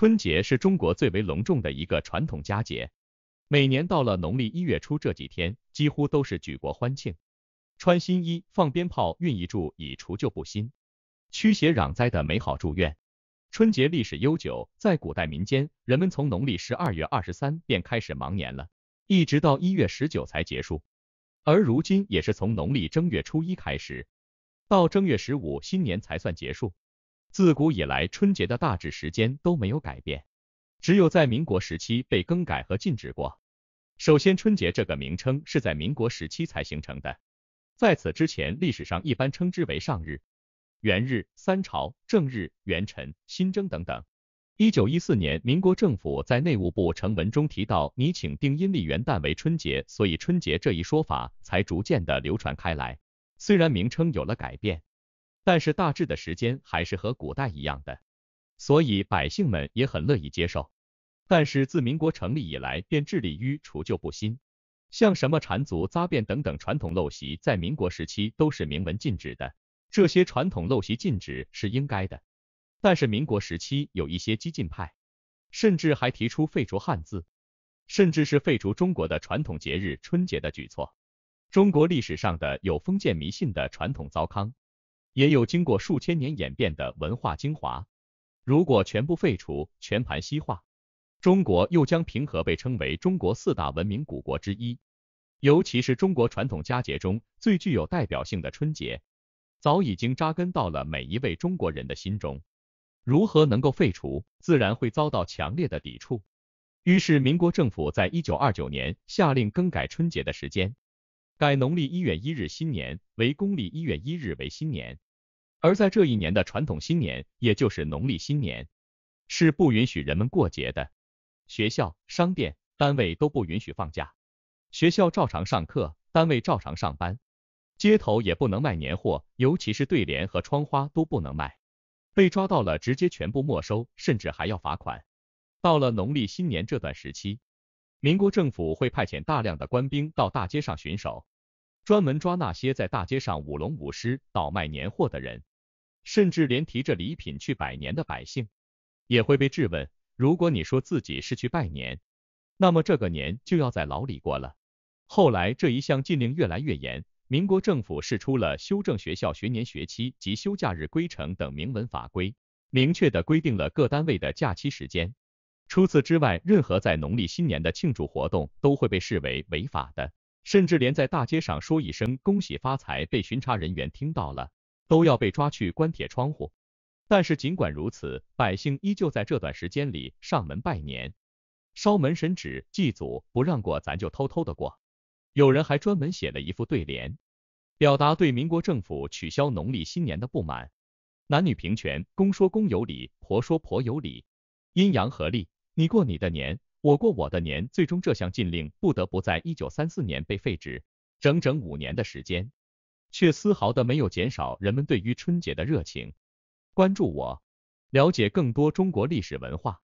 春节是中国最为隆重的一个传统佳节，每年到了农历一月初这几天，几乎都是举国欢庆，穿新衣、放鞭炮、运一柱以除旧布新、驱邪攘灾的美好祝愿。春节历史悠久，在古代民间，人们从农历十二月二十三便开始忙年了，一直到一月十九才结束。而如今也是从农历正月初一开始，到正月十五新年才算结束。自古以来，春节的大致时间都没有改变，只有在民国时期被更改和禁止过。首先，春节这个名称是在民国时期才形成的，在此之前，历史上一般称之为上日、元日、三朝、正日、元辰、新征等等。一九一四年，民国政府在内务部成文中提到拟请定阴历元旦为春节，所以春节这一说法才逐渐的流传开来。虽然名称有了改变。但是大致的时间还是和古代一样的，所以百姓们也很乐意接受。但是自民国成立以来，便致力于除旧布新，像什么缠足、扎辫等等传统陋习，在民国时期都是明文禁止的。这些传统陋习禁止是应该的，但是民国时期有一些激进派，甚至还提出废除汉字，甚至是废除中国的传统节日春节的举措。中国历史上的有封建迷信的传统糟糠。也有经过数千年演变的文化精华，如果全部废除，全盘西化，中国又将平和被称为中国四大文明古国之一。尤其是中国传统佳节中最具有代表性的春节，早已经扎根到了每一位中国人的心中。如何能够废除，自然会遭到强烈的抵触。于是，民国政府在一九二九年下令更改春节的时间。改农历一月一日新年为公历一月一日为新年，而在这一年的传统新年，也就是农历新年，是不允许人们过节的，学校、商店、单位都不允许放假，学校照常上课，单位照常上班，街头也不能卖年货，尤其是对联和窗花都不能卖，被抓到了直接全部没收，甚至还要罚款。到了农历新年这段时期，民国政府会派遣大量的官兵到大街上巡守。专门抓那些在大街上舞龙舞狮、倒卖年货的人，甚至连提着礼品去拜年的百姓，也会被质问。如果你说自己是去拜年，那么这个年就要在牢里过了。后来这一项禁令越来越严，民国政府释出了《修正学校学年学期及休假日规程》等明文法规，明确的规定了各单位的假期时间。除此之外，任何在农历新年的庆祝活动都会被视为违法的。甚至连在大街上说一声恭喜发财被巡查人员听到了，都要被抓去关铁窗户。但是尽管如此，百姓依旧在这段时间里上门拜年，烧门神纸、祭祖，不让过咱就偷偷的过。有人还专门写了一副对联，表达对民国政府取消农历新年的不满：男女平权，公说公有理，婆说婆有理，阴阳合力，你过你的年。我过我的年，最终这项禁令不得不在一九三四年被废止，整整五年的时间，却丝毫的没有减少人们对于春节的热情。关注我，了解更多中国历史文化。